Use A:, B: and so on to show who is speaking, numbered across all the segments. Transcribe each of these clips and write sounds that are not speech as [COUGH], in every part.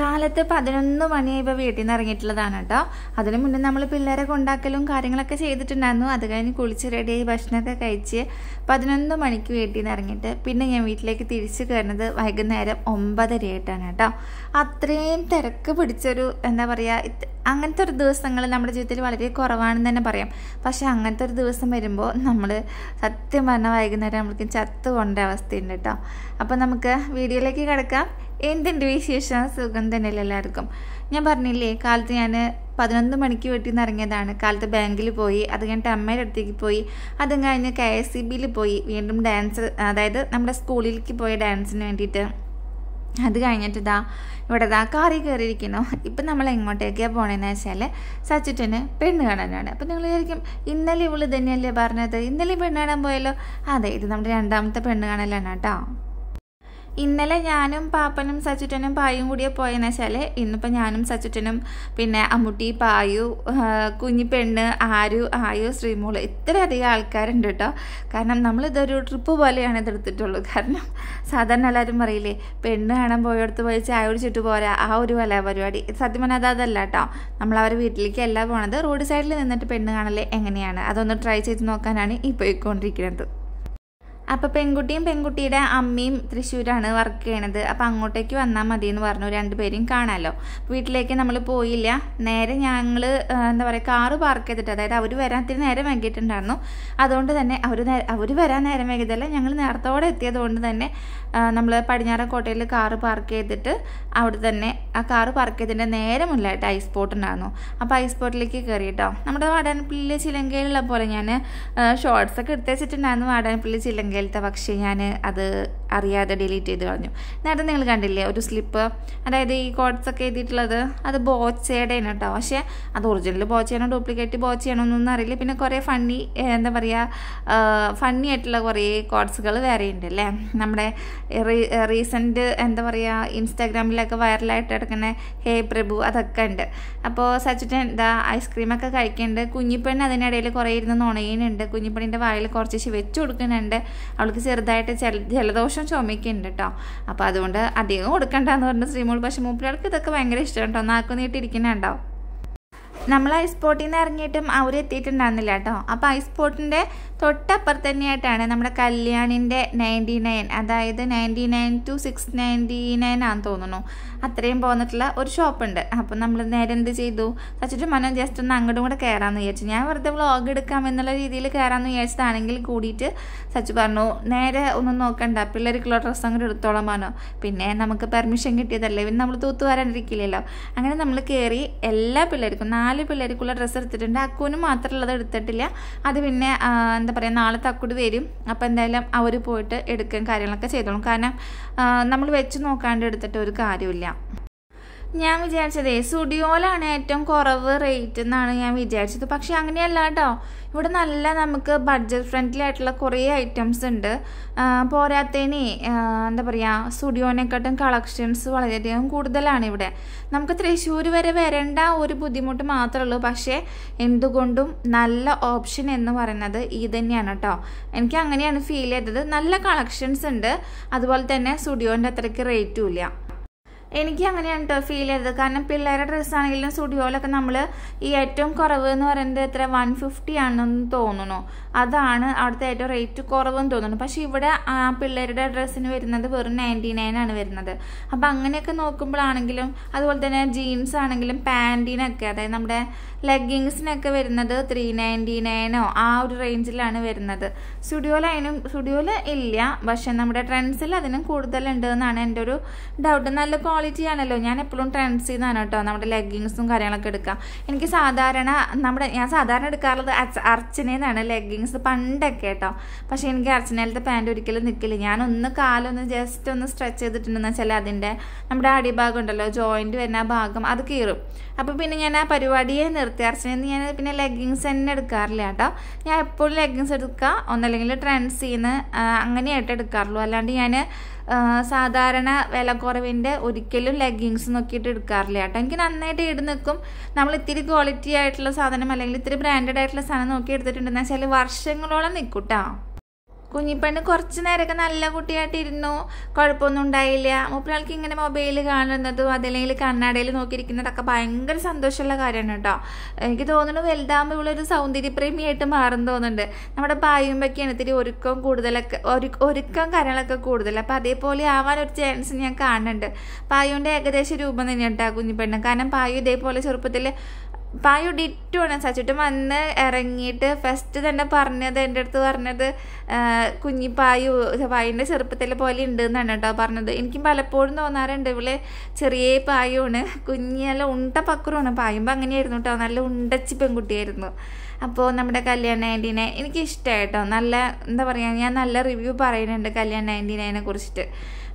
A: കാലത്ത് പതിനൊന്ന് മണിയായപ്പോൾ വീട്ടിൽ നിന്ന് ഇറങ്ങിയിട്ടുള്ളതാണ് കേട്ടോ അതിനു മുന്നേ നമ്മൾ പിള്ളേരെ കൊണ്ടാക്കലും കാര്യങ്ങളൊക്കെ ചെയ്തിട്ടുണ്ടായിരുന്നു അത് കഴിഞ്ഞ് കുളിച്ച് റെഡിയായി ഭക്ഷണമൊക്കെ കഴിച്ച് പതിനൊന്ന് മണിക്ക് വീട്ടിൽ നിന്ന് ഇറങ്ങിയിട്ട് പിന്നെ ഞാൻ വീട്ടിലേക്ക് തിരിച്ചു കയറുന്നത് വൈകുന്നേരം ഒമ്പതരയായിട്ടാണ് കേട്ടോ അത്രയും തിരക്ക് പിടിച്ചൊരു എന്താ പറയുക അങ്ങനത്തെ ഒരു ദിവസങ്ങൾ നമ്മുടെ ജീവിതത്തിൽ വളരെ കുറവാണെന്ന് തന്നെ പറയാം പക്ഷേ അങ്ങനത്തെ ഒരു ദിവസം വരുമ്പോൾ നമ്മൾ സത്യം പറഞ്ഞ വൈകുന്നേരം നമ്മൾക്ക് ചത്ത് കൊണ്ട അവസ്ഥയുണ്ട് കേട്ടോ അപ്പോൾ നമുക്ക് വീഡിയോയിലേക്ക് കിടക്കാം എന്തുണ്ട് വിശേഷം സുഖം തന്നെയല്ലേ എല്ലാവർക്കും ഞാൻ പറഞ്ഞില്ലേ കാലത്ത് ഞാൻ പതിനൊന്ന് മണിക്ക് വീട്ടിൽ നിന്ന് ഇറങ്ങിയതാണ് കാലത്ത് ബാങ്കിൽ പോയി അത് കഴിഞ്ഞിട്ട് അമ്മയുടെ അടുത്തേക്ക് പോയി അതും കഴിഞ്ഞ് കെ എസ് സി ബിയിൽ പോയി വീണ്ടും ഡാൻസ് അതായത് നമ്മുടെ സ്കൂളിലേക്ക് പോയ ഡാൻസിന് വേണ്ടിയിട്ട് അത് കഴിഞ്ഞിട്ട് ഇതാ ഇവിടെ ഇതാ കാറി കയറിയിരിക്കുന്നു ഇപ്പം നമ്മൾ എങ്ങോട്ടേക്കാണ് പോകണമെന്ന് വെച്ചാൽ സച്ചിട്ടിന് പെണ്ണ് കാണാനാണ് അപ്പം നിങ്ങൾ വിചാരിക്കും ഇന്നലെ ഇവള് ഇതന്നെയല്ലേ പറഞ്ഞത് ഇന്നലെ പെണ്ണ് കാണാൻ പോയല്ലോ അതെ ഇത് നമ്മുടെ രണ്ടാമത്തെ പെണ്ണ് കാണലാണ് കേട്ടോ ഇന്നലെ ഞാനും പാപ്പനും സച്ചുറ്റനും പായും കൂടിയ പോയെന്ന് വെച്ചാൽ ഇന്നിപ്പോൾ ഞാനും സച്ചുറ്റനും പിന്നെ അമ്മുട്ടി പായു കുഞ്ഞിപ്പെണ്ണ് ആരു ആയു ശ്രീമോള് ഇത്രയധികം ആൾക്കാരുണ്ട് കേട്ടോ കാരണം നമ്മളിതൊരു ട്രിപ്പ് പോലെയാണ് ഇതെടുത്തിട്ടുള്ളൂ കാരണം സാധാരണ എല്ലാവരും പറയില്ലേ പെണ്ണ് കാണാൻ പോയടുത്ത് പോയി ചായ കുടിച്ചിട്ട് പോരാ ആ ഒരു വല പരിപാടി സത്യം പറഞ്ഞാൽ അതല്ല കേട്ടോ നമ്മൾ അവരുടെ വീട്ടിലേക്കല്ല പോണത് റോഡ് സൈഡിൽ നിന്നിട്ട് പെണ്ണ് കാണല്ലേ എങ്ങനെയാണ് അതൊന്ന് ട്രൈ ചെയ്ത് നോക്കാനാണ് ഈ പോയിക്കൊണ്ടിരിക്കുന്നത് അപ്പോൾ പെൺകുട്ടിയും പെൺകുട്ടിയുടെ അമ്മയും തൃശ്ശൂരാണ് വർക്ക് ചെയ്യണത് അപ്പോൾ അങ്ങോട്ടേക്ക് വന്നാൽ മതി എന്ന് പറഞ്ഞു രണ്ടുപേരെയും കാണാമല്ലോ വീട്ടിലേക്ക് നമ്മൾ പോയില്ല നേരെ ഞങ്ങൾ എന്താ പറയുക കാറ് പാർക്ക് ചെയ്തിട്ട് അതായത് അവർ വരാത്തിന് നേരം വൈകിട്ടുണ്ടായിരുന്നു അതുകൊണ്ട് തന്നെ അവർ അവർ വരാൻ നേരം വൈകിട്ടല്ല ഞങ്ങൾ നേരത്തോടെ എത്തിയതുകൊണ്ട് തന്നെ നമ്മൾ പടിഞ്ഞാറൻ കോട്ടയിൽ കാറ് പാർക്ക് ചെയ്തിട്ട് അവിടെ തന്നെ ആ കാറ് പാർക്ക് ചെയ്തതിൻ്റെ നേരെ മുന്നിലായിട്ട് ഐസ് പോട്ട് ഉണ്ടായിരുന്നു അപ്പോൾ ഐസ് പോട്ടിലേക്ക് കയറി കേട്ടോ നമ്മുടെ വാടാനപ്പള്ളിയിലെ ചിലങ്കയിലുള്ള പോലെ ഞാൻ ഷോർട്സ് ഒക്കെ എടുത്ത് വെച്ചിട്ടുണ്ടായിരുന്നു വാടാനപ്പള്ളി ചിലങ്കയിലത്തെ പക്ഷേ ഞാൻ അത് അറിയാതെ ഡിലീറ്റ് ചെയ്ത് കളഞ്ഞു നേരത്തെ നിങ്ങൾ കണ്ടില്ലേ ഒരു സ്ലിപ്പ് അതായത് ഈ ഒക്കെ എഴുതിയിട്ടുള്ളത് അത് ബോച്ചയുടെയാണ് കേട്ടോ പക്ഷേ അത് ഒറിജിനൽ ചെയ്യണോ ഡ്യൂപ്ലിക്കേറ്റ് ബോച്ചയാണോ എന്നൊന്നും അറിയില്ല പിന്നെ കുറേ ഫണ്ണി എന്താ പറയുക ഫണ്ണി ആയിട്ടുള്ള കുറേ കോഡ്സുകൾ വേറെ ഉണ്ട് അല്ലേ നമ്മുടെ റീസെൻറ്റ് എന്താ പറയുക ഇൻസ്റ്റാഗ്രാമിലൊക്കെ വൈറലായിട്ട് കിടക്കുന്ന ഹേ പ്രഭു അതൊക്കെ ഉണ്ട് അപ്പോൾ സച്ചിട്ട് എന്താ ഐസ്ക്രീമൊക്കെ കഴിക്കുന്നുണ്ട് കുഞ്ഞിപ്പെണ്ണ് അതിനിടയിൽ കുറേ ഇരുന്ന് നുണയുന്നുണ്ട് കുഞ്ഞിപ്പെണ്ണിൻ്റെ വായിൽ കുറച്ച് വെച്ച് കൊടുക്കുന്നുണ്ട് അവൾക്ക് ചെറുതായിട്ട് ജല ജലദോഷം ചുമയ്ക്കുന്നുണ്ട് കേട്ടോ അപ്പോൾ അതുകൊണ്ട് അധികം കൊടുക്കണ്ടെന്ന് പറഞ്ഞിട്ട് ശ്രീമൂൾ പക്ഷേ മൂപ്പിലാൾക്ക് ഇതൊക്കെ ഭയങ്കര ഇഷ്ടം കേട്ടോ നാക്കു നീട്ടിരിക്കുന്നുണ്ടാവും നമ്മൾ ഐസ് സ്പോട്ടിൽ നിന്ന് ഇറങ്ങിയിട്ടും അവർ എത്തിയിട്ടുണ്ടായിരുന്നില്ല കേട്ടോ അപ്പോൾ ഐസ് സ്പോട്ടിൻ്റെ തൊട്ടപ്പുറത്ത് തന്നെയായിട്ടാണ് നമ്മുടെ കല്യാണിൻ്റെ നയൻറ്റി നയൻ അതായത് ninety nine two six ninety nine ആണെന്ന് തോന്നുന്നു അത്രയും പോന്നിട്ടുള്ള ഒരു ഷോപ്പുണ്ട് അപ്പം നമ്മൾ നേരെ എന്ത് ചെയ്തു സച്ചിട്ട് മനോ ജസ്റ്റ് ഒന്ന് അങ്ങോട്ടും കൂടെ കയറാമെന്ന് വിചാരിച്ചു ഞാൻ വെറുതെ വ്ളോഗ് എടുക്കാം എന്നുള്ള രീതിയിൽ കയറാമെന്ന് വിചാരിച്ചതാണെങ്കിൽ കൂടിയിട്ട് സച്ചു പറഞ്ഞു നേരെ ഒന്നും നോക്കണ്ട പിള്ളേർക്കുള്ള ഡ്രസ്സ് അങ്ങോട്ട് എടുത്തോളാം മനോ പിന്നെ നമുക്ക് പെർമിഷൻ കിട്ടിയതല്ലേ പിന്നെ നമ്മൾ തൂത്തു വരാണ്ടിരിക്കില്ലല്ലോ അങ്ങനെ നമ്മൾ കയറി എല്ലാ പിള്ളേർക്കും നാല് നാല് പിള്ളേർക്കുള്ള ഡ്രസ്സ് എടുത്തിട്ടുണ്ട് അക്കൂന് മാത്രമുള്ളത് എടുത്തിട്ടില്ല അത് പിന്നെ എന്താ പറയുക നാളെ തക്കുടി വരും അപ്പോൾ എന്തായാലും അവർ പോയിട്ട് എടുക്കുകയും കാര്യങ്ങളൊക്കെ ചെയ്തോളും കാരണം നമ്മൾ വെച്ച് നോക്കാണ്ട് എടുത്തിട്ട് ഒരു കാര്യമില്ല ഞാൻ വിചാരിച്ചതേ സുഡിയോലാണ് ഏറ്റവും കുറവ് റേറ്റ് എന്നാണ് ഞാൻ വിചാരിച്ചത് പക്ഷേ അങ്ങനെയല്ല കേട്ടോ ഇവിടെ നല്ല നമുക്ക് ബഡ്ജറ്റ് ഫ്രണ്ട്ലി ആയിട്ടുള്ള കുറേ ഐറ്റംസ് ഉണ്ട് പോരാത്തേനെ എന്താ പറയുക സുഡിയോനെക്കാട്ടും കളക്ഷൻസ് വളരെയധികം കൂടുതലാണ് ഇവിടെ നമുക്ക് തൃശ്ശൂർ വരെ വരേണ്ട ഒരു ബുദ്ധിമുട്ട് മാത്രമേ ഉള്ളൂ പക്ഷേ എന്തുകൊണ്ടും നല്ല ഓപ്ഷൻ എന്ന് പറയുന്നത് ഇത് തന്നെയാണ് കേട്ടോ എനിക്ക് അങ്ങനെയാണ് ഫീൽ ചെയ്തത് നല്ല കളക്ഷൻസ് ഉണ്ട് അതുപോലെ തന്നെ സ്റ്റുഡിയോൻ്റെ അത്രയ്ക്ക് റേറ്റും ഇല്ല എനിക്ക് അങ്ങനെയാണ് കേട്ടോ ഫീൽ ചെയ്തത് കാരണം പിള്ളേരുടെ ഡ്രസ്സാണെങ്കിലും സ്റ്റുഡിയോയിലൊക്കെ നമ്മൾ ഈ ഏറ്റവും കുറവ് എന്ന് പറയുന്നത് എത്ര വൺ ഫിഫ്റ്റി ആണെന്ന് തോന്നുന്നു അതാണ് അവിടുത്തെ ഏറ്റവും റേറ്റ് കുറവെന്ന് തോന്നുന്നു പക്ഷേ ഇവിടെ ആ പിള്ളേരുടെ ഡ്രസ്സിന് വരുന്നത് വെറും നയൻറ്റി നയൻ ആണ് വരുന്നത് അപ്പോൾ അങ്ങനെയൊക്കെ നോക്കുമ്പോഴാണെങ്കിലും അതുപോലെ തന്നെ ജീൻസ് ആണെങ്കിലും പാൻറ്റിനൊക്കെ അതായത് നമ്മുടെ ലെഗ്ഗിങ്സിനൊക്കെ വരുന്നത് ത്രീ നയൻറ്റി നയനോ ആ ഒരു റേഞ്ചിലാണ് വരുന്നത് സ്റ്റുഡിയോയിൽ അതിനും സ്റ്റുഡിയോയിൽ ഇല്ല പക്ഷെ നമ്മുടെ ട്രെൻഡ്സിൽ അതിനും കൂടുതലുണ്ട് എന്നാണ് എൻ്റെ ഒരു ഡൗട്ട് നല്ല ക്വാളിറ്റി ആണല്ലോ ഞാൻ എപ്പോഴും ട്രെൻഡ്സിൽ നിന്നാണ് കേട്ടോ നമ്മുടെ ലെഗ്ഗിങ്സും കാര്യങ്ങളൊക്കെ എടുക്കാം എനിക്ക് സാധാരണ നമ്മുടെ ഞാൻ സാധാരണ എടുക്കാറുള്ളത് അർച്ചനയെന്നാണ് ലെഗ്ഗിങ്സ് പണ്ടൊക്കെ കേട്ടോ പക്ഷേ എനിക്ക് അർച്ചനയിലത്തെ പാൻറ് ഒരിക്കലും നിൽക്കില്ല ഞാനൊന്ന് കാലൊന്ന് ജസ്റ്റ് ഒന്ന് സ്ട്രെച്ച് ചെയ്തിട്ടുണ്ടെന്ന് വെച്ചാൽ അതിൻ്റെ നമ്മുടെ അടിഭാഗം ഉണ്ടല്ലോ ജോയിൻറ്റ് വരുന്ന ഭാഗം അത് കീറും അപ്പോൾ പിന്നെ ഞാൻ ആ പരിപാടിയെ നിർത്തി പ്രത്യാർച്ചയെന്ന് ഞാൻ പിന്നെ ലെഗ്ഗിങ്സ് തന്നെ എടുക്കാറില്ല കേട്ടോ ഞാൻ എപ്പോഴും ലെഗ്ഗിങ്സ് എടുക്കുക ഒന്നല്ലെങ്കിൽ ട്രെൻഡ്സിൽ നിന്ന് അങ്ങനെയായിട്ട് എടുക്കാറുള്ളൂ അല്ലാണ്ട് ഞാൻ സാധാരണ വില കുറവിൻ്റെ ഒരിക്കലും ലെഗ്ഗിങ്സ് നോക്കിയിട്ട് എടുക്കാറില്ല കേട്ടോ എനിക്ക് നന്നായിട്ട് ഈട് നിൽക്കും നമ്മൾ ഇത്തിരി ക്വാളിറ്റി ആയിട്ടുള്ള സാധനം അല്ലെങ്കിൽ ഇത്തിരി ബ്രാൻഡഡ് ആയിട്ടുള്ള സാധനം നോക്കി എടുത്തിട്ടുണ്ടെന്ന് വെച്ചാൽ വർഷങ്ങളോളം നിൽക്കും കേട്ടോ കുഞ്ഞിപ്പണ്ണ് കുറച്ച് നേരമൊക്കെ നല്ല കുട്ടിയായിട്ട് ഇരുന്നു കുഴപ്പമൊന്നും ഉണ്ടായില്ല മൂപ്പരാൾക്ക് ഇങ്ങനെ മൊബൈൽ കാണുന്നതും അതല്ലെങ്കിൽ കണ്ണാടയിൽ നോക്കിയിരിക്കുന്നതൊക്കെ ഭയങ്കര സന്തോഷമുള്ള കാര്യമാണ് കേട്ടോ എനിക്ക് തോന്നുന്നു വലുതാകുമ്പോൾ ഇവളൊരു സൗന്ദര്യപ്രേമിയായിട്ട് മാറും തോന്നുന്നുണ്ട് നമ്മുടെ പായുമ്പൊക്കെയാണ് ഇത്തിരി ഒരുക്കം കൂടുതലൊക്കെ ഒരുക്കം കാര്യങ്ങളൊക്കെ കൂടുതൽ അപ്പോൾ അതേപോലെ ആവാൻ ഒരു ചാൻസ് ഞാൻ കാണുന്നുണ്ട് പായുവിൻ്റെ ഏകദേശ രൂപം തന്നെയാണ് കേട്ടോ കുഞ്ഞിപ്പണ്ണ് കാരണം പായു ഇതേപോലെ ചെറുപ്പത്തിൽ അപ്പം ആ യുഡിറ്റുമാണ് സച്ചിട്ടും വന്ന് ഇറങ്ങിയിട്ട് ഫസ്റ്റ് തന്നെ പറഞ്ഞത് എൻ്റെ അടുത്ത് പറഞ്ഞത് കുഞ്ഞിപ്പായു പായുൻ്റെ ചെറുപ്പത്തിൽ പോലെ ഉണ്ട് എന്നാണ് കേട്ടോ പറഞ്ഞത് എനിക്കും പലപ്പോഴും തോന്നാറുണ്ട് ഇവിടെ ചെറിയ പായുമാണ് കുഞ്ഞി നല്ല ഉണ്ട പക്രമാണ് പായുമ്പോൾ അങ്ങനെയായിരുന്നു കേട്ടോ നല്ല ഉണ്ടച്ചി പെൺകുട്ടിയായിരുന്നു അപ്പോൾ നമ്മുടെ കല്യാൺ നയൻറ്റീനെ എനിക്കിഷ്ടമായിട്ടോ നല്ല എന്താ പറയുക ഞാൻ നല്ല റിവ്യൂ പറയുന്നുണ്ട് കല്യാൺ നയൻറ്റീനെ കുറിച്ചിട്ട്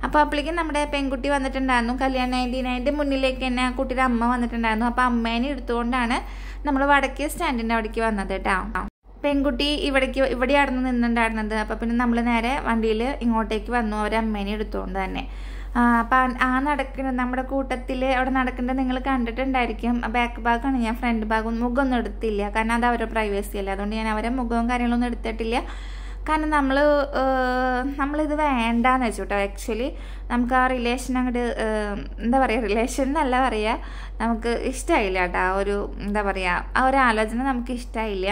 A: അപ്പോൾ അപ്പോഴേക്കും നമ്മുടെ പെൺകുട്ടി വന്നിട്ടുണ്ടായിരുന്നു കല്യാൺ നയൻറ്റീനായിട്ട് മുന്നിലേക്ക് തന്നെ ആ കുട്ടിയുടെ അമ്മ വന്നിട്ടുണ്ടായിരുന്നു അപ്പോൾ അമ്മേനെ എടുത്തുകൊണ്ടാണ് നമ്മൾ വടക്കേ സ്റ്റാൻഡിൻ്റെ അവിടേക്ക് വന്നത് കേട്ടോ പെൺകുട്ടി ഇവിടേക്ക് ഇവിടെയായിരുന്നു നിന്നുണ്ടായിരുന്നത് അപ്പോൾ പിന്നെ നമ്മൾ നേരെ വണ്ടിയിൽ ഇങ്ങോട്ടേക്ക് വന്നു അവരെ അമ്മേനെ എടുത്തുകൊണ്ട് തന്നെ അപ്പം ആ നടക്കുന്ന നമ്മുടെ കൂട്ടത്തിൽ അവിടെ നടക്കുന്നത് നിങ്ങൾ കണ്ടിട്ടുണ്ടായിരിക്കും ബാക്ക് ഭാഗമാണ് ഞാൻ ഫ്രണ്ട് ഭാഗം മുഖമൊന്നും എടുത്തില്ല കാരണം അത് അവരുടെ പ്രൈവസി അല്ല അതുകൊണ്ട് ഞാൻ അവരെ മുഖവും കാര്യങ്ങളൊന്നും എടുത്തിട്ടില്ല കാരണം നമ്മൾ നമ്മളിത് വേണ്ടാന്ന് വെച്ചു കേട്ടോ ആക്ച്വലി നമുക്ക് ആ റിലേഷൻ അങ്ങോട്ട് എന്താ പറയുക റിലേഷൻ എന്നല്ല പറയുക നമുക്ക് ഇഷ്ടമായില്ല കേട്ടോ ആ ഒരു എന്താ പറയുക ആ ഒരു ആലോചന നമുക്ക് ഇഷ്ടമായില്ല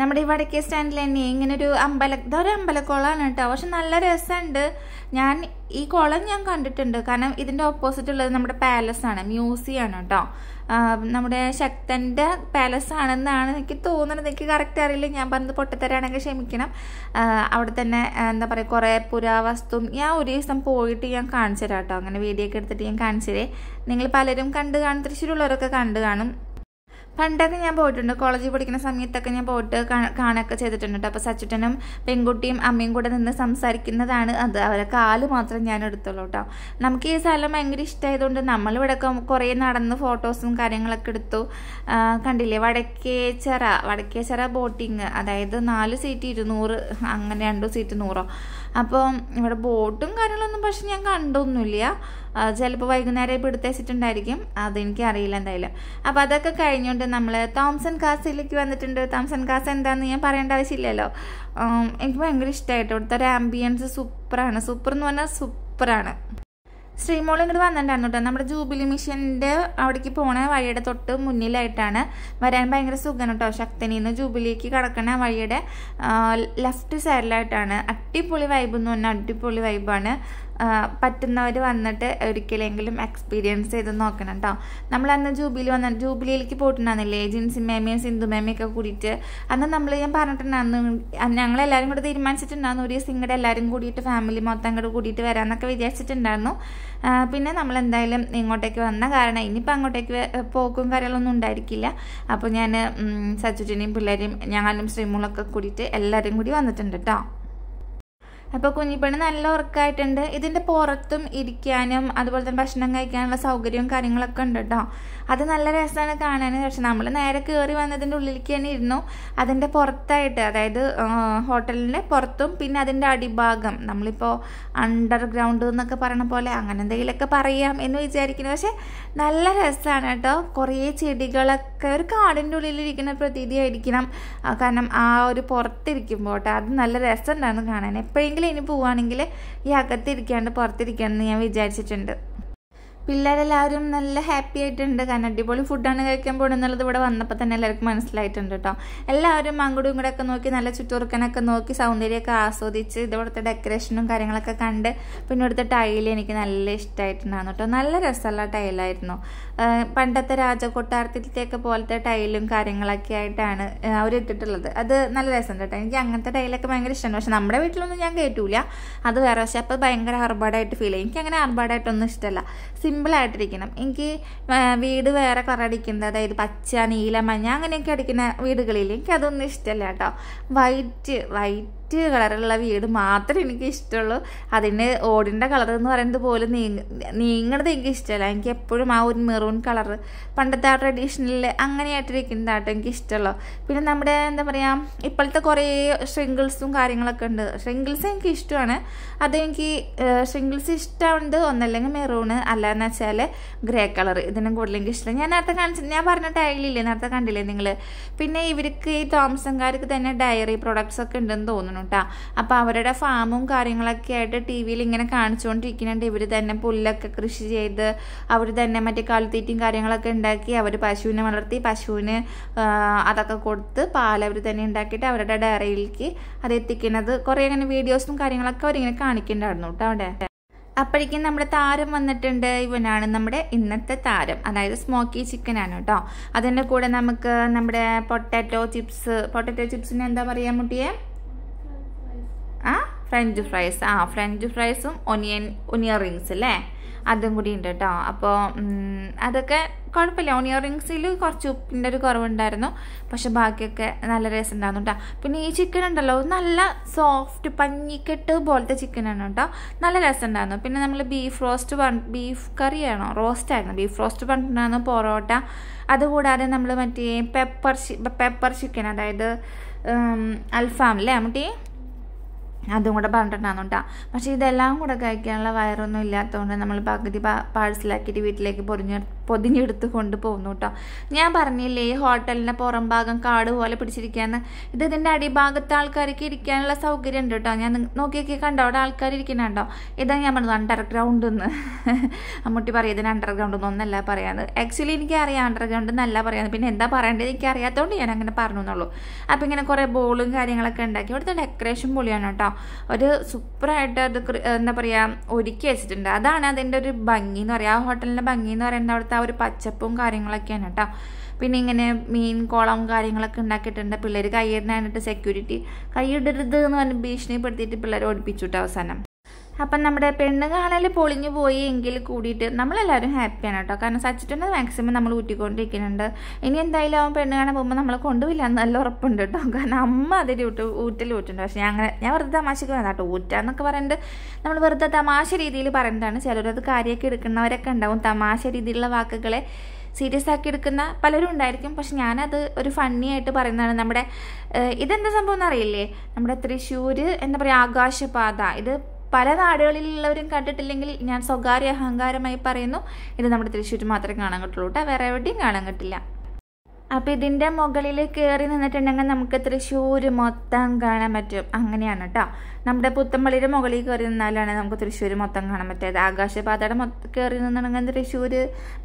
A: നമ്മുടെ ഈ വടക്കേ സ്റ്റാൻഡിൽ തന്നെ ഇങ്ങനെ ഒരു അമ്പല ഇതൊരു അമ്പലക്കുളമാണ് കേട്ടോ പക്ഷെ നല്ല രസമുണ്ട് ഞാൻ ഈ കുളം ഞാൻ കണ്ടിട്ടുണ്ട് കാരണം ഇതിൻ്റെ ഓപ്പോസിറ്റ് ഉള്ളത് നമ്മുടെ പാലസ് ആണ് മ്യൂസിയം ആണ് കേട്ടോ നമ്മുടെ ശക്തൻ്റെ പാലസ് ആണെന്നാണ് എനിക്ക് തോന്നുന്നത് എനിക്ക് കറക്റ്റ് അറിയില്ല ഞാൻ പറഞ്ഞത് പൊട്ടത്തരാണെങ്കിൽ ക്ഷമിക്കണം അവിടെ തന്നെ എന്താ പറയുക കുറേ പുരാവസ്തു ഞാൻ ഒരു ദിവസം പോയിട്ട് ഞാൻ കാണിച്ചു തരാം കേട്ടോ അങ്ങനെ വീഡിയോ ഒക്കെ എടുത്തിട്ട് ഞാൻ കാണിച്ചു തരേ നിങ്ങൾ പലരും കണ്ട് കാണും തൃശ്ശൂരുള്ളവരൊക്കെ കണ്ട് കാണും പണ്ടൊക്കെ ഞാൻ പോയിട്ടുണ്ട് കോളേജിൽ പഠിക്കുന്ന സമയത്തൊക്കെ ഞാൻ പോയിട്ട് കാണുകയൊക്കെ ചെയ്തിട്ടുണ്ട് കേട്ടോ അപ്പോൾ സച്ചുട്ടനും പെൺകുട്ടിയും അമ്മയും കൂടെ നിന്ന് സംസാരിക്കുന്നതാണ് അത് അവരെ കാല് മാത്രം ഞാൻ എടുത്തുള്ളൂ കേട്ടോ നമുക്ക് ഈ സ്ഥലം ഭയങ്കര ഇഷ്ടമായതുകൊണ്ട് നമ്മളിവിടെ കുറേ നടന്ന് ഫോട്ടോസും കാര്യങ്ങളൊക്കെ എടുത്തു കണ്ടില്ലേ വടക്കേച്ചറ വടക്കേച്ചറ ബോട്ടിങ് അതായത് നാല് സീറ്റ് ഇരുന്നൂറ് അങ്ങനെ രണ്ടു സീറ്റ് നൂറോ അപ്പോൾ ഇവിടെ ബോട്ടും കാര്യങ്ങളൊന്നും പക്ഷെ ഞാൻ കണ്ടൊന്നുമില്ല ചിലപ്പോൾ വൈകുന്നേരം ഇപ്പോൾ എടുത്തേച്ചിട്ടുണ്ടായിരിക്കും അറിയില്ല എന്തായാലും അപ്പോൾ അതൊക്കെ കഴിഞ്ഞുകൊണ്ട് നമ്മൾ തോംസൺ കാസയിലേക്ക് വന്നിട്ടുണ്ട് തോംസൺ കാസ എന്താണെന്ന് ഞാൻ പറയേണ്ട ആവശ്യമില്ലല്ലോ എനിക്ക് ഭയങ്കര ഇഷ്ടമായിട്ട് ഇവിടുത്തെ ഒരു ആംബിയൻസ് സൂപ്പറാണ് സൂപ്പർ എന്ന് പറഞ്ഞാൽ സൂപ്പറാണ് ശ്രീമോൾ ഇങ്ങോട്ട് വന്നിട്ടുണ്ടായിരുന്നു കേട്ടോ നമ്മുടെ ജൂബിലി മിഷൻ്റെ അവിടേക്ക് പോണ വഴിയുടെ തൊട്ട് മുന്നിലായിട്ടാണ് വരാൻ ഭയങ്കര സുഖം കേട്ടോ ശക്തനിൽ നിന്ന് ജൂബിലിക്ക് കിടക്കണ വഴിയുടെ ലെഫ്റ്റ് സൈഡിലായിട്ടാണ് അടിപൊളി വൈബ് എന്ന് പറഞ്ഞാൽ അടിപൊളി വൈബാണ് പറ്റുന്നവർ വന്നിട്ട് ഒരിക്കലെങ്കിലും എക്സ്പീരിയൻസ് ചെയ്ത് നോക്കണം കേട്ടോ നമ്മൾ അന്ന് ജൂബിലി വന്ന ജൂബിലിയിലേക്ക് പോയിട്ടുണ്ടായിരുന്നില്ലേ ജിൻസി മേമയും സിന്ധു മേമയൊക്കെ കൂടിയിട്ട് അന്ന് നമ്മൾ ഞാൻ പറഞ്ഞിട്ടുണ്ടായിരുന്നു ഞങ്ങളെല്ലാവരും കൂടെ തീരുമാനിച്ചിട്ടുണ്ടായിരുന്നു ഒരു സിംഗടെ എല്ലാവരും കൂടിയിട്ട് ഫാമിലി മൊത്തം കൂടെ കൂടിയിട്ട് വരാമെന്നൊക്കെ വിചാരിച്ചിട്ടുണ്ടായിരുന്നു പിന്നെ നമ്മൾ എന്തായാലും ഇങ്ങോട്ടേക്ക് വന്ന കാരണം ഇനിയിപ്പോൾ അങ്ങോട്ടേക്ക് പോക്കും കാര്യങ്ങളൊന്നും ഉണ്ടായിരിക്കില്ല അപ്പോൾ ഞാൻ സച്ചുജിനെയും പിള്ളേരെയും ഞാനും ശ്രീമുളൊക്കെ കൂടിയിട്ട് എല്ലാവരും കൂടി വന്നിട്ടുണ്ട് കേട്ടോ അപ്പോൾ കുഞ്ഞിപ്പണി നല്ല ഉറക്കമായിട്ടുണ്ട് ഇതിൻ്റെ പുറത്തും ഇരിക്കാനും അതുപോലെ തന്നെ ഭക്ഷണം കഴിക്കാനുള്ള സൗകര്യവും കാര്യങ്ങളൊക്കെ ഉണ്ട് കേട്ടോ അത് നല്ല രസമാണ് കാണാൻ പക്ഷെ നമ്മൾ നേരെ കയറി വന്നതിൻ്റെ ഉള്ളിലേക്ക് തന്നെ ഇരുന്നു അതിൻ്റെ പുറത്തായിട്ട് അതായത് ഹോട്ടലിൻ്റെ പുറത്തും പിന്നെ അതിൻ്റെ അടിഭാഗം നമ്മളിപ്പോൾ അണ്ടർഗ്രൗണ്ട് എന്നൊക്കെ പറയണ പോലെ അങ്ങനെ എന്തെങ്കിലുമൊക്കെ പറയാം എന്ന് വിചാരിക്കുന്നു പക്ഷെ നല്ല രസമാണ് കേട്ടോ കുറേ ചെടികളൊക്കെ ഒരു കാടിൻ്റെ ഉള്ളിലിരിക്കുന്ന പ്രതീതിയായിരിക്കണം കാരണം ആ ഒരു പുറത്തിരിക്കുമ്പോൾ കേട്ടോ അത് നല്ല രസമുണ്ടായിരുന്നു കാണാൻ എപ്പോഴെങ്കിലും ഇനി പോവുകയാണെങ്കിൽ ഈ അകത്തിരിക്കാണ്ട് പുറത്തിരിക്കാമെന്ന് ഞാൻ വിചാരിച്ചിട്ടുണ്ട് പിള്ളേരെല്ലാവരും നല്ല ഹാപ്പി ആയിട്ടുണ്ട് കാരണം അടിപൊളി ഫുഡാണ് കഴിക്കാൻ പോകണമെന്നുള്ളത് ഇവിടെ വന്നപ്പോൾ തന്നെ എല്ലാവർക്കും മനസ്സിലായിട്ടുണ്ട് കേട്ടോ എല്ലാവരും അങ്ങോട്ടും ഇങ്ങോട്ടൊക്കെ നോക്കി നല്ല ചുറ്റുറുക്കനൊക്കെ നോക്കി സൗന്ദര്യമൊക്കെ ആസ്വദിച്ച് ഇതവിടുത്തെ ഡെക്കറേഷനും കാര്യങ്ങളൊക്കെ കണ്ട് പിന്നെ ഇവിടുത്തെ ടൈൽ എനിക്ക് നല്ല ഇഷ്ടമായിട്ടുണ്ടായിരുന്നു കേട്ടോ നല്ല രസമുള്ള ടൈലായിരുന്നു പണ്ടത്തെ രാജകൊട്ടാരത്തിലത്തെയൊക്കെ പോലത്തെ ടൈലും കാര്യങ്ങളൊക്കെ ആയിട്ടാണ് അവർ ഇട്ടിട്ടുള്ളത് അത് നല്ല രസം കേട്ടോ എനിക്ക് അങ്ങനത്തെ ടൈലൊക്കെ ഭയങ്കര ഇഷ്ടമാണ് പക്ഷെ നമ്മുടെ വീട്ടിലൊന്നും ഞാൻ കേട്ടൂല അത് വേറെ പക്ഷെ അപ്പോൾ ഭയങ്കര ഹർബാഡായിട്ട് ഫീൽ ചെയ്യും എനിക്ക് അങ്ങനെ ഹർബാഡായിട്ടൊന്നും ഇഷ്ടമല്ല സിമ്പിളായിട്ടിരിക്കണം എനിക്ക് വീട് വേറെ കളർ അടിക്കുന്നത് അതായത് പച്ച നീല മഞ്ഞ അങ്ങനെയൊക്കെ അടിക്കുന്ന വീടുകളിൽ എനിക്ക് അതൊന്നും ഇഷ്ടമല്ല കേട്ടോ വൈറ്റ് വൈറ്റ് ലൈറ്റ് കളറുള്ള വീട് മാത്രമേ എനിക്ക് ഇഷ്ടമുള്ളൂ അതിന് ഓടിൻ്റെ കളർ എന്ന് പറയുന്നത് പോലും നീങ്ങ നീങ്ങണത് എനിക്ക് ഇഷ്ടമല്ല എനിക്ക് എപ്പോഴും ആ ഒരു മെറൂൺ കളർ പണ്ടത്തെ ആ ട്രഡീഷണലിൽ അങ്ങനെയായിട്ടിരിക്കുന്നതാട്ടോ എനിക്ക് ഇഷ്ടമുള്ളൂ പിന്നെ നമ്മുടെ എന്താ പറയുക ഇപ്പോഴത്തെ കുറേ ഷ്രിങ്കിൾസും കാര്യങ്ങളൊക്കെ ഉണ്ട് ഷ്രിങ്കിൾസ് എനിക്ക് ഇഷ്ടമാണ് അതെനിക്ക് എനിക്ക് ഷ്രിങ്കിൾസ് ഇഷ്ടമുണ്ട് ഒന്നല്ലെങ്കിൽ മെറൂണ് അല്ലയെന്ന് വെച്ചാൽ ഗ്രേ കളർ ഇതിനും കൂടുതൽ എനിക്ക് ഇഷ്ടം ഞാൻ നേരത്തെ കാണിച്ച ഞാൻ പറഞ്ഞ ടൈലില്ലേ നേരത്തെ കണ്ടില്ലേ നിങ്ങൾ പിന്നെ ഇവർക്ക് ഈ തോമസൻകാർക്ക് തന്നെ ഡയറി പ്രോഡക്ട്സ് ഒക്കെ ഉണ്ടെന്ന് തോന്നുന്നു പറഞ്ഞു കേട്ടോ അപ്പോൾ അവരുടെ ഫാമും കാര്യങ്ങളൊക്കെ ആയിട്ട് ടി വിയിൽ ഇങ്ങനെ കാണിച്ചുകൊണ്ടിരിക്കുന്നുണ്ട് ഇവർ തന്നെ പുല്ലൊക്കെ കൃഷി ചെയ്ത് അവർ തന്നെ മറ്റേ കാലിത്തീറ്റയും കാര്യങ്ങളൊക്കെ ഉണ്ടാക്കി അവർ പശുവിനെ വളർത്തി പശുവിന് അതൊക്കെ കൊടുത്ത് പാൽ അവർ തന്നെ ഉണ്ടാക്കിയിട്ട് അവരുടെ ഡയറിയിലേക്ക് അത് എത്തിക്കുന്നത് കുറേ അങ്ങനെ വീഡിയോസും കാര്യങ്ങളൊക്കെ അവരിങ്ങനെ കാണിക്കുന്നുണ്ടായിരുന്നു കേട്ടോ അവിടെ അപ്പോഴേക്കും നമ്മുടെ താരം വന്നിട്ടുണ്ട് ഇവനാണ് നമ്മുടെ ഇന്നത്തെ താരം അതായത് സ്മോക്കി ചിക്കൻ ആണ് കേട്ടോ അതിൻ്റെ കൂടെ നമുക്ക് നമ്മുടെ പൊട്ടാറ്റോ ചിപ്സ് പൊട്ടാറ്റോ ചിപ്സിന് എന്താ പറയുക മുട്ടിയേ ആ ഫ്രഞ്ച് ഫ്രൈസ് ആ ഫ്രഞ്ച് ഫ്രൈസും ഒനിയൻ ഒനിയർ റിങ്സ് അല്ലേ അതും കൂടി ഉണ്ട് കേട്ടോ അപ്പോൾ അതൊക്കെ കുഴപ്പമില്ല ഓണിയർ റിങ്സിൽ കുറച്ച് ഉപ്പിൻ്റെ ഒരു കുറവുണ്ടായിരുന്നു പക്ഷെ ബാക്കിയൊക്കെ നല്ല രസം ഉണ്ടായിരുന്നു കേട്ടോ പിന്നെ ഈ ചിക്കൻ ഉണ്ടല്ലോ നല്ല സോഫ്റ്റ് പഞ്ഞിക്കെട്ട് പോലത്തെ ചിക്കനാണ് കേട്ടോ നല്ല രസം ഉണ്ടായിരുന്നു പിന്നെ നമ്മൾ ബീഫ് റോസ്റ്റ് ബീഫ് കറിയാണോ റോസ്റ്റ് ആയിരുന്നു ബീഫ് റോസ്റ്റ് പറഞ്ഞിട്ടുണ്ടായിരുന്നു പൊറോട്ട അതുകൂടാതെ നമ്മൾ മറ്റേ പെപ്പർ പെപ്പർ ചിക്കൻ അതായത് അൽഫാം അല്ലേ മറ്റേ അതും കൂടെ പറഞ്ഞിട്ടുണ്ടാകുന്നു കേട്ടോ പക്ഷേ ഇതെല്ലാം കൂടെ കഴിക്കാനുള്ള വയറൊന്നും ഇല്ലാത്തതുകൊണ്ട് നമ്മൾ പകുതി പാഴ്സലാക്കിയിട്ട് വീട്ടിലേക്ക് പൊറിഞ്ഞ് പൊതിഞ്ഞെടുത്ത് കൊണ്ടുപോകുന്നു കേട്ടോ ഞാൻ പറഞ്ഞില്ലേ ഈ ഹോട്ടലിൻ്റെ പുറം ഭാഗം കാട് പോലെ പിടിച്ചിരിക്കുകയെന്ന് ഇത് ഇതിൻ്റെ അടിഭാഗത്ത് ആൾക്കാർക്ക് ഇരിക്കാനുള്ള സൗകര്യം ഉണ്ട് കേട്ടോ ഞാൻ നോക്കിയൊക്കെ കണ്ടോ അവിടെ ആൾക്കാർ ഇരിക്കുന്നുണ്ടോ ഇതാണ് ഞാൻ പറഞ്ഞത് അണ്ടർഗ്രൗണ്ട് എന്ന് [LAUGHS] അമ്മൂട്ടി പറയും ഇതിന് അണ്ടർഗ്രൗണ്ട് ഒന്നല്ല പറയാന്ന് ആക്ച്വലി എനിക്ക് അറിയാം അണ്ടർഗ്രൗണ്ട് എന്നല്ല പറയാന്ന് പിന്നെ എന്താ പറയേണ്ടത് എനിക്ക് അറിയാത്തതുകൊണ്ട് ഞാൻ അങ്ങനെ പറഞ്ഞു എന്നുള്ളൂ അപ്പോൾ ഇങ്ങനെ കുറേ ബോളും കാര്യങ്ങളൊക്കെ ഉണ്ടാക്കി ഇവിടുത്തെ ഡെക്കറേഷൻ പൊളിയാണ് കേട്ടോ ഒരു സൂപ്പറായിട്ട് അത് എന്താ പറയുക ഒരുക്കി വെച്ചിട്ടുണ്ട് അതാണ് അതിൻ്റെ ഒരു ഭംഗി എന്ന് പറയുക ആ ഹോട്ടലിൻ്റെ ഭംഗി എന്ന് പറയുന്നത് അവിടുത്തെ ആ ഒരു പച്ചപ്പും കാര്യങ്ങളൊക്കെയാണ് കേട്ടോ പിന്നെ ഇങ്ങനെ മീൻ കോളം കാര്യങ്ങളൊക്കെ ഉണ്ടാക്കിയിട്ടുണ്ട് പിള്ളേർ കൈയിടുന്നതിനായിട്ട് സെക്യൂരിറ്റി കൈയിടരുത് എന്ന് പറഞ്ഞ് ഭീഷണിപ്പെടുത്തിയിട്ട് പിള്ളേരെ ഓടിപ്പിച്ചു കേട്ടോ അവസാനം അപ്പം നമ്മുടെ പെണ്ണ് കാണൽ പൊളിഞ്ഞു പോയി എങ്കിൽ കൂടിയിട്ട് നമ്മളെല്ലാവരും ഹാപ്പിയാണ് കേട്ടോ കാരണം സച്ചിട്ടുണ്ട് മാക്സിമം നമ്മൾ ഊറ്റിക്കൊണ്ടിരിക്കുന്നുണ്ട് ഇനി എന്തായാലും അവൻ പെണ്ണ് കാണാൻ പോകുമ്പോൾ നമ്മളെ കൊണ്ടുപോയില്ല എന്ന് നല്ല ഉറപ്പുണ്ട് കേട്ടോ കാരണം അമ്മ അതിൽ ഊട്ട് ഊറ്റൽ ഊറ്റുണ്ട് പക്ഷേ ഞാൻ അങ്ങനെ ഞാൻ വെറുതെ തമാശയ്ക്ക് വേണം കേട്ടോ ഊറ്റാന്നൊക്കെ പറയുന്നത് നമ്മൾ വെറുതെ തമാശ രീതിയിൽ പറയുന്നതാണ് ചിലരത് കാര്യമൊക്കെ എടുക്കുന്നവരൊക്കെ ഉണ്ടാവും തമാശ രീതിയിലുള്ള വാക്കുകളെ സീരിയസ് ആക്കി എടുക്കുന്ന പലരും ഉണ്ടായിരിക്കും പക്ഷെ ഞാനത് ഒരു ഫണ്ണി ആയിട്ട് പറയുന്നതാണ് നമ്മുടെ ഇതെന്താ സംഭവം എന്നറിയില്ലേ നമ്മുടെ തൃശ്ശൂർ എന്താ പറയുക ആകാശപാത ഇത് പല നാടുകളിലുള്ളവരും കണ്ടിട്ടില്ലെങ്കിൽ ഞാൻ സ്വകാര്യ അഹങ്കാരമായി പറയുന്നു ഇത് നമ്മുടെ തൃശ്ശൂർ മാത്രമേ കാണാൻ കിട്ടുള്ളൂ കേട്ടോ വേറെ എവിടെയും കാണാൻ കിട്ടില്ല അപ്പം ഇതിൻ്റെ മുകളിൽ കയറി നിന്നിട്ടുണ്ടെങ്കിൽ നമുക്ക് തൃശ്ശൂർ മൊത്തം കാണാൻ പറ്റും അങ്ങനെയാണ് കേട്ടോ നമ്മുടെ പുത്തമ്പള്ളിയുടെ മുകളിൽ കയറി നിന്നാലാണ് നമുക്ക് തൃശ്ശൂർ മൊത്തം കാണാൻ പറ്റിയത് ആകാശപാതയുടെ മൊത്തം കയറി നിന്നിട്ടുണ്ടെങ്കിൽ തൃശ്ശൂർ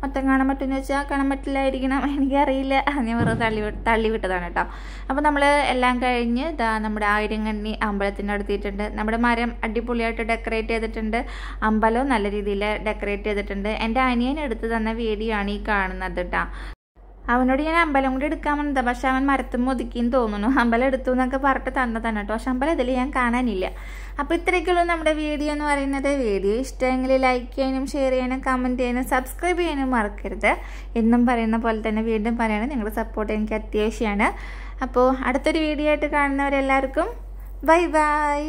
A: മൊത്തം കാണാൻ പറ്റുമെന്ന് വെച്ചാൽ കാണാൻ പറ്റില്ലായിരിക്കണം എനിക്കറിയില്ല ഞാൻ വെറുതെ തള്ളി തള്ളിവിട്ടതാണ് കേട്ടോ അപ്പോൾ നമ്മൾ എല്ലാം കഴിഞ്ഞ് ഇതാ നമ്മുടെ കണ്ണി അമ്പലത്തിൻ്റെ അടുത്തിട്ടുണ്ട് നമ്മുടെ മരം അടിപൊളിയായിട്ട് ഡെക്കറേറ്റ് ചെയ്തിട്ടുണ്ട് അമ്പലവും നല്ല രീതിയിൽ ഡെക്കറേറ്റ് ചെയ്തിട്ടുണ്ട് എൻ്റെ അനിയൻ എടുത്ത് തന്ന വീഡിയോ ആണ് ഈ കാണുന്നത് കേട്ടോ അവനോട് ഞാൻ അമ്പലം കൂടി എടുക്കാൻ വന്നതാ പക്ഷെ അവൻ മരത്തും ഒതുക്കിയെന്ന് തോന്നുന്നു അമ്പലം എടുത്തു എന്നൊക്കെ പറഞ്ഞിട്ട് തന്നെ കേട്ടോ പക്ഷെ അമ്പലം ഇതിൽ ഞാൻ കാണാനില്ല അപ്പോൾ ഇത്രയൊക്കെയുള്ളൂ നമ്മുടെ വീഡിയോ എന്ന് പറയുന്നത് വീഡിയോ ഇഷ്ടമെങ്കിൽ ലൈക്ക് ചെയ്യാനും ഷെയർ ചെയ്യാനും കമൻറ്റ് ചെയ്യാനും സബ്സ്ക്രൈബ് ചെയ്യാനും മറക്കരുത് എന്നും പറയുന്ന പോലെ തന്നെ വീണ്ടും പറയണം നിങ്ങളുടെ സപ്പോർട്ട് എനിക്ക് അത്യാവശ്യമാണ് അപ്പോൾ അടുത്തൊരു വീഡിയോ ആയിട്ട് കാണുന്നവരെല്ലാവർക്കും ബൈ ബൈ